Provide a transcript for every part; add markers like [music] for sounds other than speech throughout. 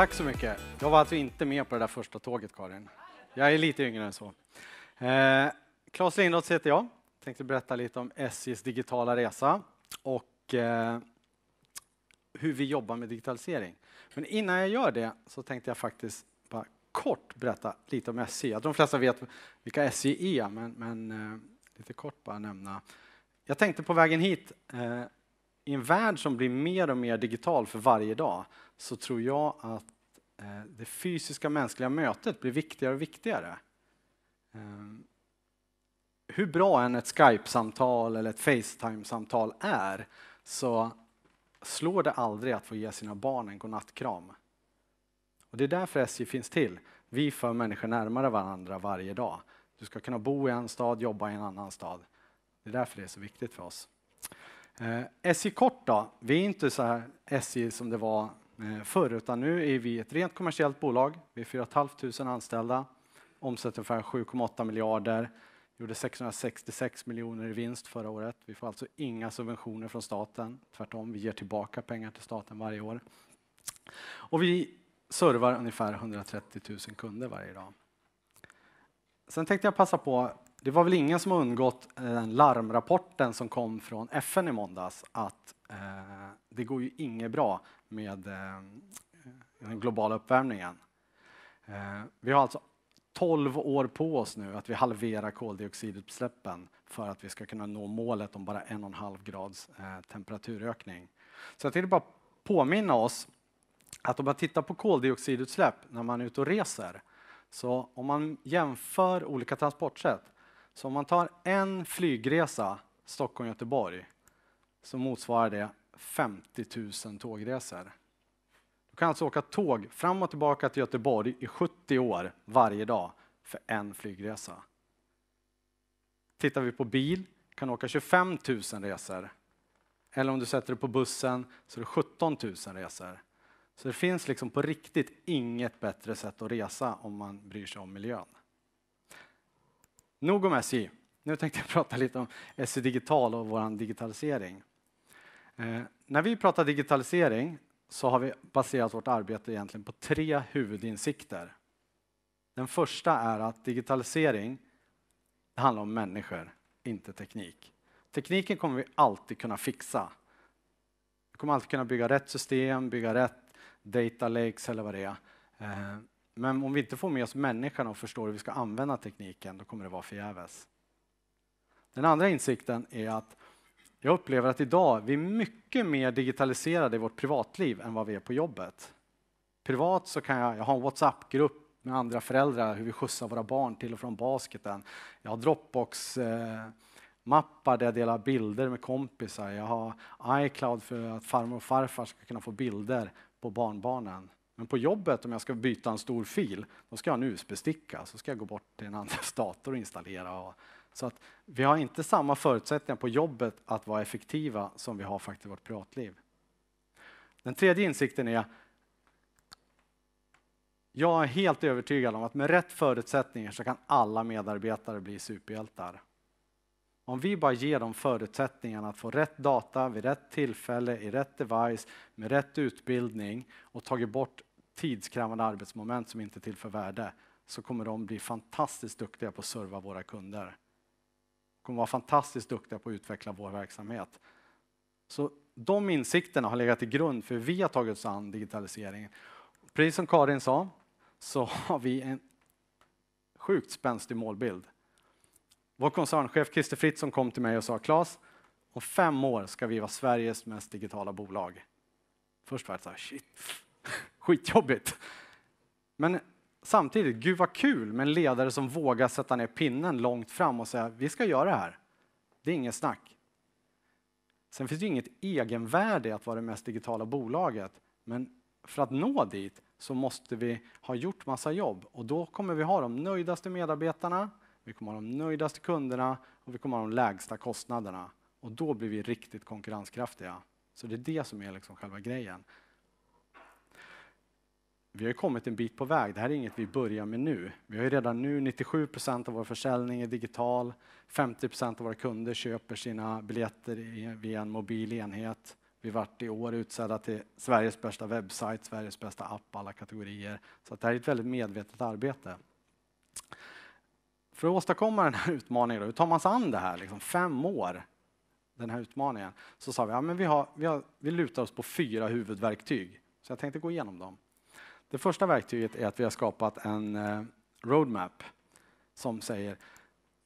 Tack så mycket. Jag var alltså inte med på det där första tåget, Karin. Jag är lite yngre än så. Eh, Claes Lindroth heter jag. Tänkte berätta lite om SJs digitala resa och eh, hur vi jobbar med digitalisering. Men innan jag gör det så tänkte jag faktiskt bara kort berätta lite om SJ. Jag tror de flesta vet vilka SJ är, men, men eh, lite kort bara nämna. Jag tänkte på vägen hit eh, i en värld som blir mer och mer digital för varje dag så tror jag att eh, det fysiska mänskliga mötet blir viktigare och viktigare. Ehm, hur bra än ett Skype-samtal eller ett Facetime-samtal är så slår det aldrig att få ge sina barn en godnattkram. Och det är därför SJ finns till. Vi för människor närmare varandra varje dag. Du ska kunna bo i en stad, jobba i en annan stad. Det är därför det är så viktigt för oss. Eh, SJ Kort då, vi är inte så här SJ som det var eh, förr, utan nu är vi ett rent kommersiellt bolag. Vi är 4 500 anställda, omsätter ungefär 7,8 miljarder, gjorde 666 miljoner i vinst förra året. Vi får alltså inga subventioner från staten. Tvärtom, vi ger tillbaka pengar till staten varje år. Och vi servar ungefär 130 000 kunder varje dag. Sen tänkte jag passa på det var väl ingen som har undgått den eh, larmrapporten som kom från FN i måndags att eh, det går ju inget bra med eh, den globala uppvärmningen. Eh, vi har alltså 12 år på oss nu att vi halverar koldioxidutsläppen för att vi ska kunna nå målet om bara 1,5 grads eh, temperaturökning. Så jag tänkte bara påminna oss att om man tittar på koldioxidutsläpp när man är ute och reser, så om man jämför olika transportsätt så om man tar en flygresa Stockholm-Göteborg så motsvarar det 50 000 tågresor. Du kan alltså åka tåg fram och tillbaka till Göteborg i 70 år varje dag för en flygresa. Tittar vi på bil kan du åka 25 000 resor. Eller om du sätter dig på bussen så är det 17 000 resor. Så det finns liksom på riktigt inget bättre sätt att resa om man bryr sig om miljön. Nog om SJ. Nu tänkte jag [laughs] prata lite om SJ Digital och vår digitalisering. Eh, när vi pratar digitalisering så har vi baserat vårt arbete egentligen på tre huvudinsikter. Den första är att digitalisering Det handlar om människor, inte teknik. Tekniken kommer vi alltid kunna fixa. Vi kommer alltid kunna bygga rätt system, bygga rätt data lakes eller vad det är. Eh, men om vi inte får med oss människan och förstår hur vi ska använda tekniken, då kommer det vara förgäves. Den andra insikten är att jag upplever att idag vi är mycket mer digitaliserade i vårt privatliv än vad vi är på jobbet. Privat så kan jag, jag ha en Whatsapp-grupp med andra föräldrar hur vi skjutsar våra barn till och från basketen. Jag har Dropbox-mappar där jag delar bilder med kompisar. Jag har iCloud för att farmor och farfar ska kunna få bilder på barnbarnen. Men på jobbet, om jag ska byta en stor fil, då ska jag ha en USB-sticka. Så ska jag gå bort till en annans [laughs] dator och installera. så att vi har inte samma förutsättningar på jobbet att vara effektiva som vi har faktiskt i vårt privatliv. Den tredje insikten är jag är helt övertygad om att med rätt förutsättningar så kan alla medarbetare bli superhjältar. Om vi bara ger dem förutsättningarna att få rätt data vid rätt tillfälle, i rätt device, med rätt utbildning och tagit bort tidskrävande arbetsmoment som inte tillför värde, så kommer de bli fantastiskt duktiga på att serva våra kunder. De kommer vara fantastiskt duktiga på att utveckla vår verksamhet. Så de insikterna har legat till grund för hur vi har tagit oss an digitaliseringen. Precis som Karin sa, så har vi en sjukt spänstig målbild. Vår koncernchef Christer Fritzson kom till mig och sa, Claes, om fem år ska vi vara Sveriges mest digitala bolag. Först var det så här, shit skitjobbigt. Men samtidigt, gud vad kul med en ledare som vågar sätta ner pinnen långt fram och säga vi ska göra det här. Det är inget snack. Sen finns det inget egenvärde i att vara det mest digitala bolaget. Men för att nå dit så måste vi ha gjort massa jobb och då kommer vi ha de nöjdaste medarbetarna, vi kommer ha de nöjdaste kunderna och vi kommer ha de lägsta kostnaderna. Och då blir vi riktigt konkurrenskraftiga. Så det är det som är liksom själva grejen vi har kommit en bit på väg. Det här är inget vi börjar med nu. Vi har redan nu 97 procent av vår försäljning är digital. 50 procent av våra kunder köper sina biljetter via en mobil enhet. Vi vart i år utsedda till Sveriges bästa webbsajt, Sveriges bästa app, alla kategorier. Så det här är ett väldigt medvetet arbete. För att åstadkomma den här utmaningen, då, hur tar man sig an det här? Liksom fem år, den här utmaningen. Så sa vi, ja, vi, har, vi, har, vi lutar oss på fyra huvudverktyg. Så jag tänkte gå igenom dem. Det första verktyget är att vi har skapat en eh, roadmap som säger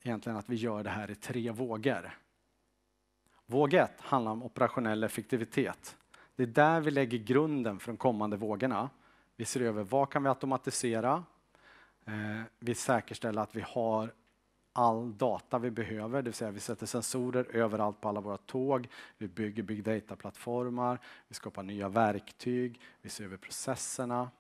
egentligen att vi gör det här i tre vågor. Våg ett handlar om operationell effektivitet. Det är där vi lägger grunden för de kommande vågorna. Vi ser över vad kan vi automatisera? Eh, vi säkerställer att vi har all data vi behöver, det vill säga vi sätter sensorer överallt på alla våra tåg. Vi bygger big data-plattformar, vi skapar nya verktyg, vi ser över processerna.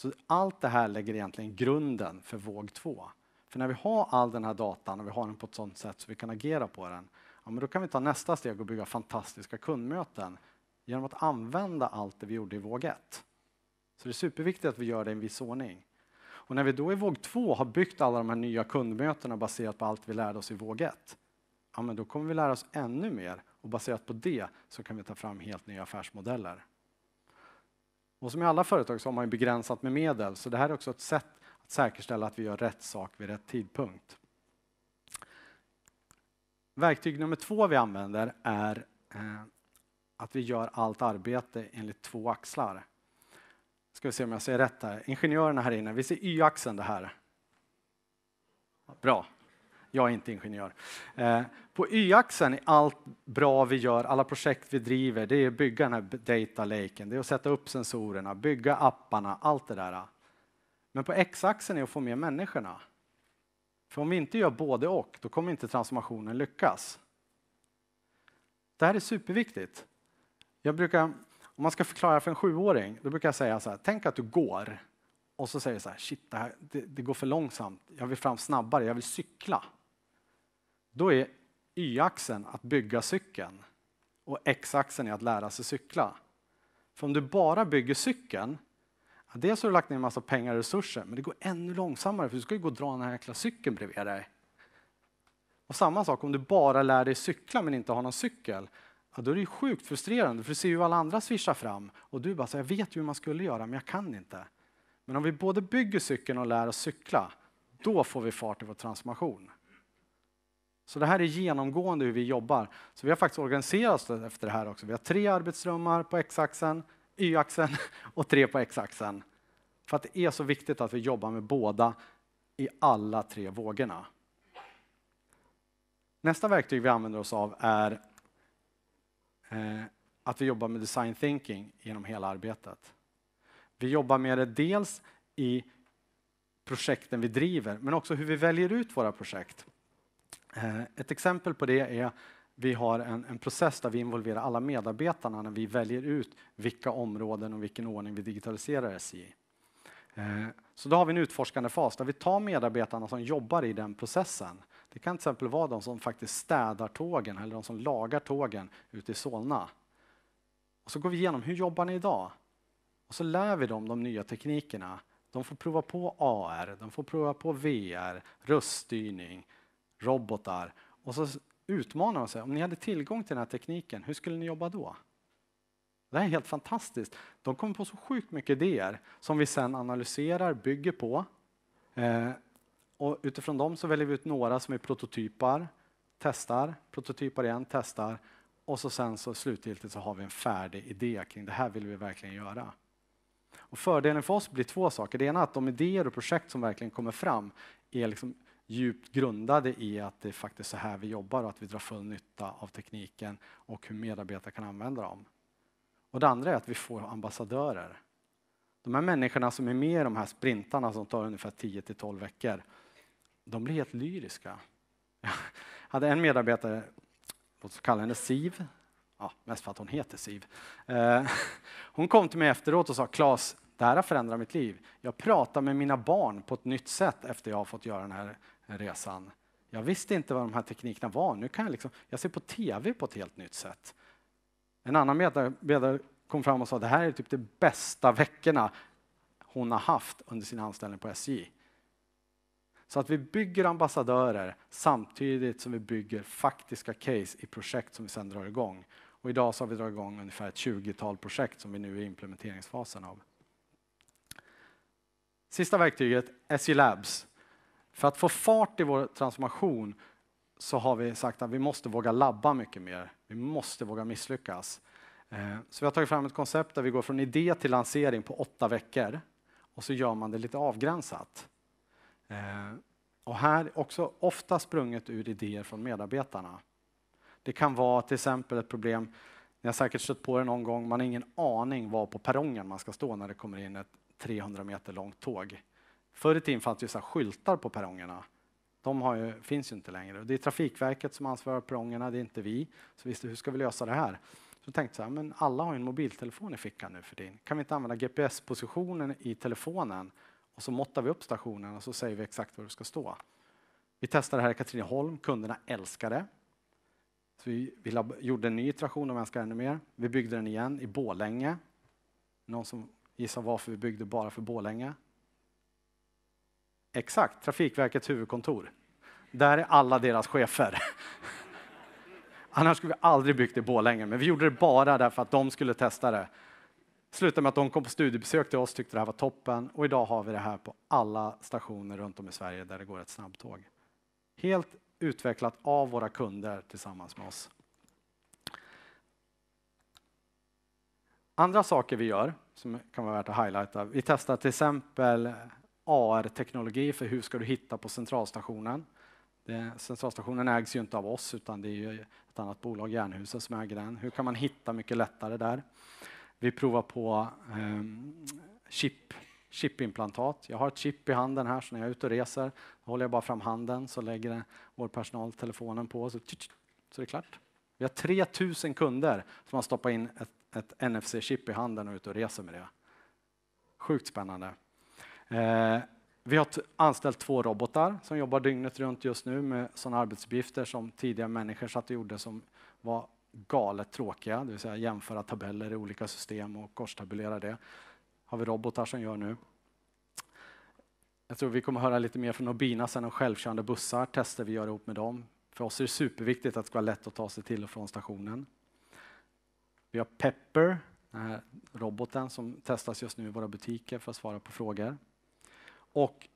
Så allt det här lägger egentligen grunden för våg två. För när vi har all den här datan och vi har den på ett sådant sätt så vi kan agera på den, ja, men då kan vi ta nästa steg och bygga fantastiska kundmöten genom att använda allt det vi gjorde i våg ett. Så det är superviktigt att vi gör det i en viss ordning. Och när vi då i våg två har byggt alla de här nya kundmötena baserat på allt vi lärde oss i våg ett, ja, men då kommer vi lära oss ännu mer och baserat på det så kan vi ta fram helt nya affärsmodeller. Och som i alla företag så har man ju begränsat med medel, så det här är också ett sätt att säkerställa att vi gör rätt sak vid rätt tidpunkt. Verktyg nummer två vi använder är eh, att vi gör allt arbete enligt två axlar. Ska vi se om jag säger rätt här. Ingenjörerna här inne, vi ser y-axeln det här. Bra, jag är inte ingenjör. Eh, på y-axeln är allt bra vi gör, alla projekt vi driver, det är att bygga den här data laken, det är att sätta upp sensorerna, bygga apparna, allt det där. Men på x-axeln är att få med människorna. För om vi inte gör både och, då kommer inte transformationen lyckas. Det här är superviktigt. Jag brukar, om man ska förklara för en sjuåring, då brukar jag säga så här, tänk att du går och så säger du så här, shit, det, här, det, det går för långsamt, jag vill fram snabbare, jag vill cykla. Då är y-axeln att bygga cykeln och x-axeln är att lära sig cykla. För om du bara bygger cykeln, dels har du lagt ner en massa pengar och resurser, men det går ännu långsammare för du ska ju gå och dra den här jäkla cykeln bredvid dig. Och samma sak om du bara lär dig cykla men inte har någon cykel, ja, då är det ju sjukt frustrerande för du ser ju alla andra svischa fram och du bara så jag vet ju hur man skulle göra men jag kan inte. Men om vi både bygger cykeln och lär oss cykla, då får vi fart i vår transformation. Så det här är genomgående hur vi jobbar. Så vi har faktiskt organiserat oss efter det här också. Vi har tre arbetsströmmar på x-axeln, y-axeln [laughs] och tre på x-axeln. För att det är så viktigt att vi jobbar med båda i alla tre vågorna. Nästa verktyg vi använder oss av är eh, att vi jobbar med design thinking genom hela arbetet. Vi jobbar med det dels i projekten vi driver, men också hur vi väljer ut våra projekt. Eh, ett exempel på det är att vi har en, en, process där vi involverar alla medarbetarna när vi väljer ut vilka områden och vilken ordning vi digitaliserar SJ. Eh, så då har vi en utforskande fas där vi tar medarbetarna som jobbar i den processen. Det kan till exempel vara de som faktiskt städar tågen eller de som lagar tågen ute i Solna. Och så går vi igenom, hur jobbar ni idag? Och så lär vi dem de nya teknikerna. De får prova på AR, de får prova på VR, röststyrning, robotar. Och så utmanar de sig. Om ni hade tillgång till den här tekniken, hur skulle ni jobba då? Det här är helt fantastiskt. De kommer på så sjukt mycket idéer som vi sen analyserar, bygger på. Eh, och utifrån dem så väljer vi ut några som är prototypar, testar, prototypar igen, testar och så sen så slutgiltigt så har vi en färdig idé kring det här vill vi verkligen göra. Och fördelen för oss blir två saker. Det ena är att de idéer och projekt som verkligen kommer fram är liksom djupt grundade i att det är faktiskt så här vi jobbar och att vi drar full nytta av tekniken och hur medarbetare kan använda dem. Och det andra är att vi får ambassadörer. De här människorna som är med i de här sprintarna som tar ungefär 10 till 12 veckor, de blir helt lyriska. Jag hade en medarbetare, låt oss kalla henne Siv, ja, mest för att hon heter Siv. Eh, hon kom till mig efteråt och sa Klas, det här har förändrat mitt liv. Jag pratar med mina barn på ett nytt sätt efter jag har fått göra den här resan. Jag visste inte vad de här teknikerna var. Nu kan jag, liksom, jag ser på tv på ett helt nytt sätt. En annan medarbetare kom fram och sa att det här är typ de bästa veckorna hon har haft under sin anställning på SJ. Så att vi bygger ambassadörer samtidigt som vi bygger faktiska case i projekt som vi sedan drar igång. Och idag så har vi dragit igång ungefär ett 20-tal projekt som vi nu är i implementeringsfasen av. Sista verktyget, SJ Labs. För att få fart i vår transformation så har vi sagt att vi måste våga labba mycket mer. Vi måste våga misslyckas. Eh, så vi har tagit fram ett koncept där vi går från idé till lansering på åtta veckor och så gör man det lite avgränsat. Eh, och här också ofta sprunget ur idéer från medarbetarna. Det kan vara till exempel ett problem, ni har säkert stött på det någon gång, man har ingen aning var på perrongen man ska stå när det kommer in ett 300 meter långt tåg. Förr i tiden fanns det ju så skyltar på perrongerna. De ju, finns ju inte längre. Det är Trafikverket som ansvarar för perrongerna, det är inte vi. Så visst, hur ska vi lösa det här? Så tänkte så men alla har en mobiltelefon i fickan nu för tiden. Kan vi inte använda GPS-positionen i telefonen och så måttar vi upp stationen och så säger vi exakt var du ska stå. Vi testade det här i Katrineholm, kunderna älskade det. Så vi, vi gjorde en ny iteration, de älskade ännu mer. Vi byggde den igen i Bålänge. Någon som gissar varför vi byggde bara för Bålänge? Exakt, Trafikverkets huvudkontor. Där är alla deras chefer. [laughs] Annars skulle vi aldrig byggt det i Borlänge, men vi gjorde det bara därför att de skulle testa det. Slutade med att de kom på studiebesök till oss, tyckte det här var toppen och idag har vi det här på alla stationer runt om i Sverige där det går ett snabbtåg. Helt utvecklat av våra kunder tillsammans med oss. Andra saker vi gör som kan vara värt att highlighta. Vi testar till exempel AR-teknologi för hur ska du hitta på centralstationen. Det, centralstationen ägs ju inte av oss utan det är ju ett annat bolag, Jernhusen, som äger den. Hur kan man hitta mycket lättare där? Vi provar på eh, chip, chipimplantat. Jag har ett chip i handen här så när jag är ute och reser håller jag bara fram handen så lägger vår personal telefonen på så, så det klart. Vi har 3000 kunder som har stoppat in ett, ett NFC-chip i handen och är ute och reser med det. Sjukt spännande. Eh, vi har anställt två robotar som jobbar dygnet runt just nu med sådana arbetsuppgifter som tidigare människor satt och gjorde som var galet tråkiga, det vill säga jämföra tabeller i olika system och korstabulera det. har vi robotar som gör nu. Jag tror vi kommer höra lite mer från Nobina sen om självkörande bussar, tester vi gör ihop med dem. För oss är det superviktigt att det ska vara lätt att ta sig till och från stationen. Vi har Pepper, den här roboten som testas just nu i våra butiker för att svara på frågor och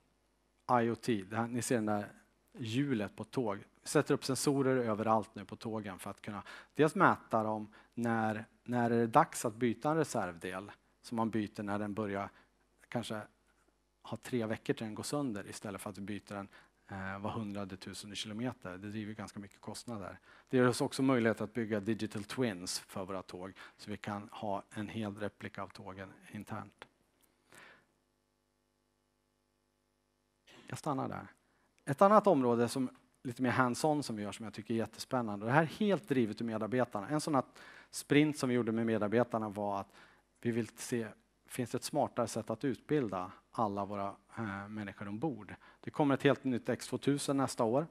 IoT. Här, ni ser det där hjulet på tåg. Vi Sätter upp sensorer överallt nu på tågen för att kunna dels mäta dem när, när är det är dags att byta en reservdel som man byter när den börjar kanske ha tre veckor till den går sönder istället för att vi byter den eh, var hundrade tusende kilometer. Det driver ganska mycket kostnader. Det ger oss också möjlighet att bygga digital twins för våra tåg så vi kan ha en hel replika av tågen internt. Jag stannar där. Ett annat område som lite mer hands-on som vi gör som jag tycker är jättespännande. Det här är helt drivet ur medarbetarna. En sån här sprint som vi gjorde med medarbetarna var att vi vill se finns det ett smartare sätt att utbilda alla våra eh, människor ombord. Det kommer ett helt nytt X2000 nästa år.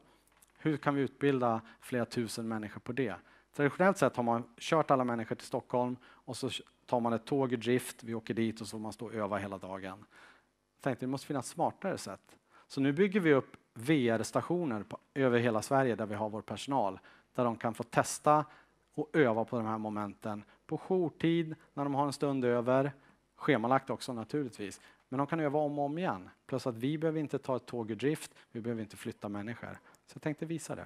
Hur kan vi utbilda flera tusen människor på det? Traditionellt sett har man kört alla människor till Stockholm och så tar man ett tåg i drift, vi åker dit och så får man stå och öva hela dagen. Jag tänkte det måste finnas smartare sätt. Så nu bygger vi upp VR-stationer över hela Sverige där vi har vår personal, där de kan få testa och öva på de här momenten på jourtid, när de har en stund över, schemalagt också naturligtvis. Men de kan öva om och om igen. Plus att vi behöver inte ta ett tåg ur drift, vi behöver inte flytta människor. Så jag tänkte visa det.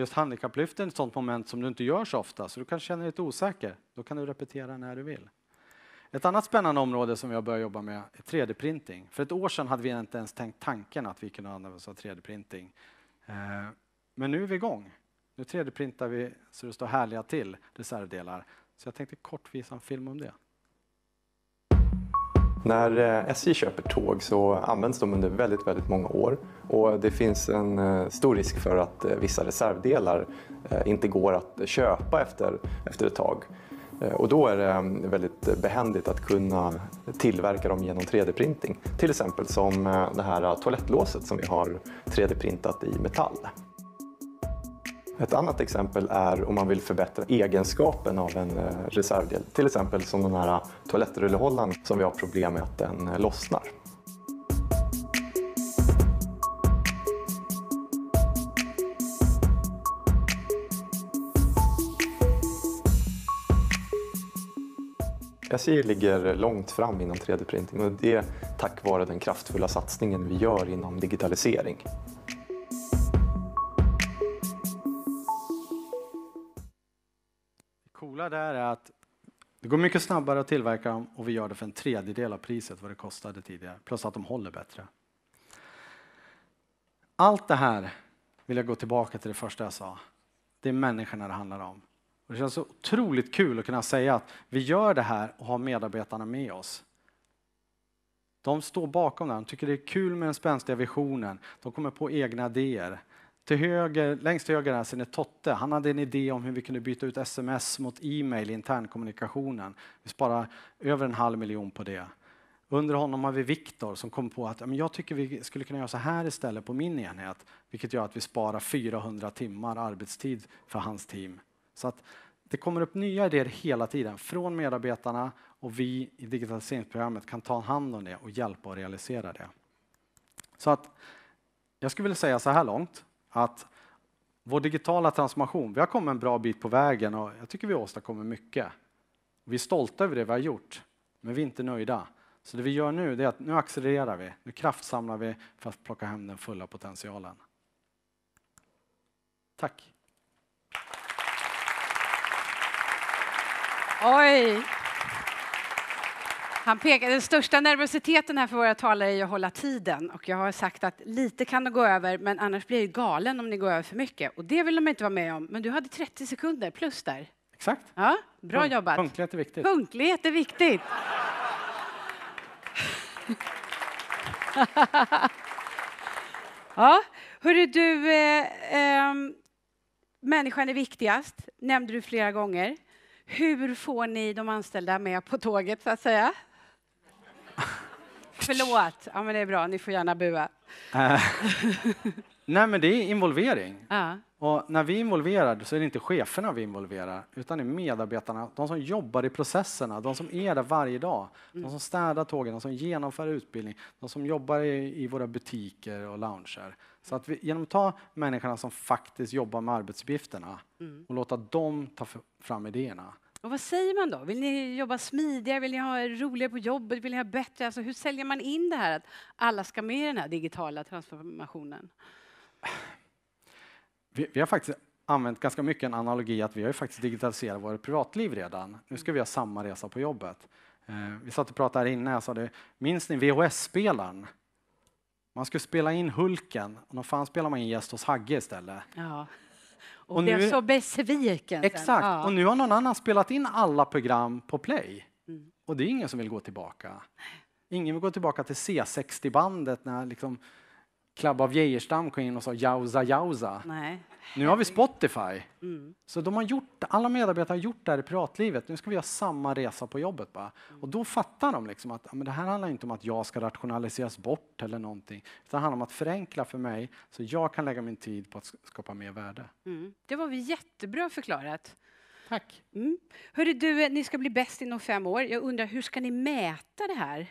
Och just handikapplyft är ett sådant moment som du inte gör så ofta, så du kanske känner dig lite osäker. Då kan du repetera när du vill. Ett annat spännande område som vi har börjat jobba med är 3D-printing. För ett år sedan hade vi inte ens tänkt tanken att vi kunde använda oss av 3D-printing. Eh, men nu är vi igång. Nu 3D-printar vi så det står härliga till, reservdelar. Så jag tänkte kort visa en film om det. När eh, SJ köper tåg så används de under väldigt, väldigt många år och det finns en eh, stor risk för att eh, vissa reservdelar inte går att köpa efter, efter ett tag. Och då är det väldigt behändigt att kunna tillverka dem genom 3D-printing. Till exempel som det här toalettlåset som vi har 3D-printat i metall. Ett annat exempel är om man vill förbättra egenskapen av en eh, reservdel. Till exempel som den här toalettrullehållaren som vi har problem med att den eh, lossnar. SJ ligger långt fram inom 3D-printing och det är tack vare den kraftfulla satsningen vi gör inom digitalisering. coola där är att det går mycket snabbare att tillverka dem och vi gör det för en tredjedel av priset vad det kostade tidigare, plus att de håller bättre. Allt det här vill jag gå tillbaka till det första jag sa. Det är människorna det handlar om. Och det känns så otroligt kul att kunna säga att vi gör det här och har medarbetarna med oss. De står bakom det de tycker det är kul med den spänstiga visionen, de kommer på egna idéer. Till höger, längst till höger här ser ni Totte. Han hade en idé om hur vi kunde byta ut sms mot e-mail i internkommunikationen. Vi sparar över en halv miljon på det. Under honom har vi Viktor som kom på att jag tycker vi skulle kunna göra så här istället på min enhet. Vilket gör att vi sparar 400 timmar arbetstid för hans team. Så att det kommer upp nya idéer hela tiden från medarbetarna och vi i digitaliseringsprogrammet kan ta hand om det och hjälpa att realisera det. Så att jag skulle vilja säga så här långt att vår digitala transformation, vi har kommit en bra bit på vägen och jag tycker vi åstadkommer mycket. Vi är stolta över det vi har gjort, men vi är inte nöjda. Så det vi gör nu är att nu accelererar vi, nu kraftsamlar vi för att plocka hem den fulla potentialen. Tack! Oj! Han pekar, den största nervositeten här för våra talare är att hålla tiden. Och jag har sagt att lite kan det gå över, men annars blir det galen om ni går över för mycket. Och det vill de inte vara med om. Men du hade 30 sekunder plus där. Exakt. Ja, bra Punk jobbat. Punktlighet är viktigt. Punktlighet är viktigt. [laughs] ja, hörru du, eh, eh, människan är viktigast, nämnde du flera gånger. Hur får ni de anställda med på tåget, så att säga? förlåt. Ja, men det är bra. Ni får gärna bua. Eh, [laughs] nej, men det är involvering. Ja. Och när vi är involverade så är det inte cheferna vi involverar, utan det är medarbetarna, de som jobbar i processerna, de som är där varje dag, de som städar tågen, de som genomför utbildning, de som jobbar i, i våra butiker och lounger. Så att vi, genom att ta människorna som faktiskt jobbar med arbetsuppgifterna mm. och låta dem ta fram idéerna, och vad säger man då? Vill ni jobba smidigare? Vill ni ha roligare på jobbet? Vill ni ha bättre? Alltså, hur säljer man in det här att alla ska med i den här digitala transformationen? Vi, vi har faktiskt använt ganska mycket en analogi att vi har ju faktiskt digitaliserat vårt privatliv redan. Nu ska vi ha samma resa på jobbet. Eh, vi satt och pratade här inne, jag sa det, minns ni VHS-spelaren? Man skulle spela in Hulken, och fan spelar man in Gäst hos Hagge istället. Ja och, och blev nu, så besviken. Exakt, ja. och nu har någon annan spelat in alla program på Play. Mm. Och det är ingen som vill gå tillbaka. Ingen vill gå tillbaka till C60-bandet när liksom Club av Geijerstam kom in och sa jauza jauza. Nej. Nu har vi Spotify. Mm. Så de har gjort, alla medarbetare har gjort det här i privatlivet. Nu ska vi göra samma resa på jobbet. Bara. Mm. Och då fattar de liksom att men det här handlar inte om att jag ska rationaliseras bort eller någonting. det handlar om att förenkla för mig så jag kan lägga min tid på att skapa mer värde. Mm. Det var vi jättebra förklarat. Tack. Mm. Hörru, du, eh, ni ska bli bäst inom fem år. Jag undrar, hur ska ni mäta det här?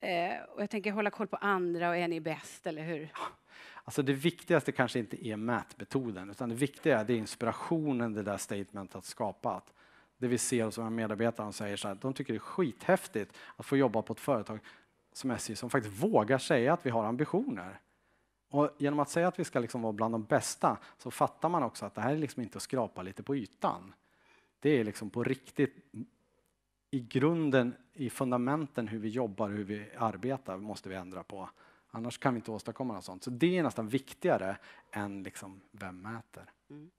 Eh, och jag tänker hålla koll på andra och är ni bäst, eller hur? Alltså det viktigaste kanske inte är mätmetoden, utan det viktiga är inspirationen det där statementet att skapa. Det vi ser hos våra medarbetare, de säger så här, de tycker det är skithäftigt att få jobba på ett företag som SJ som faktiskt vågar säga att vi har ambitioner. Och genom att säga att vi ska liksom vara bland de bästa så fattar man också att det här är liksom inte att skrapa lite på ytan. Det är liksom på riktigt i grunden, i fundamenten hur vi jobbar, hur vi arbetar måste vi ändra på. Annars kan vi inte åstadkomma något sånt. Så det är nästan viktigare än liksom vem mäter. Mm.